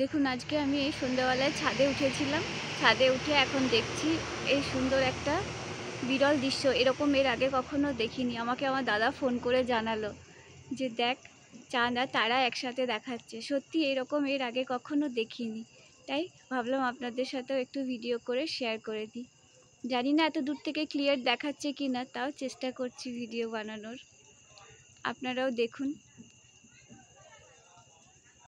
দেখুন আজকে আমি এই সন্ধ্যাবেলায় ছাদে উঠেছিলাম ছাদে উঠে এখন দেখছি এই সুন্দর একটা বিরল দৃশ্য এরকম এর আগে কখনো দেখিনি আমাকে আমার দাদা ফোন করে জানালো যে দেখ চাঁদ আর তারা একসাথে দেখাচ্ছে সত্যি এরকম এর আগে কখনো দেখিনি তাই ভাবলাম আপনাদের সাথেও একটু ভিডিও করে শেয়ার করে দিই জানি না এত দূর থেকে ক্লিয়ার দেখাচ্ছে কি না তাও চেষ্টা করছি ভিডিও বানানোর আপনারাও দেখুন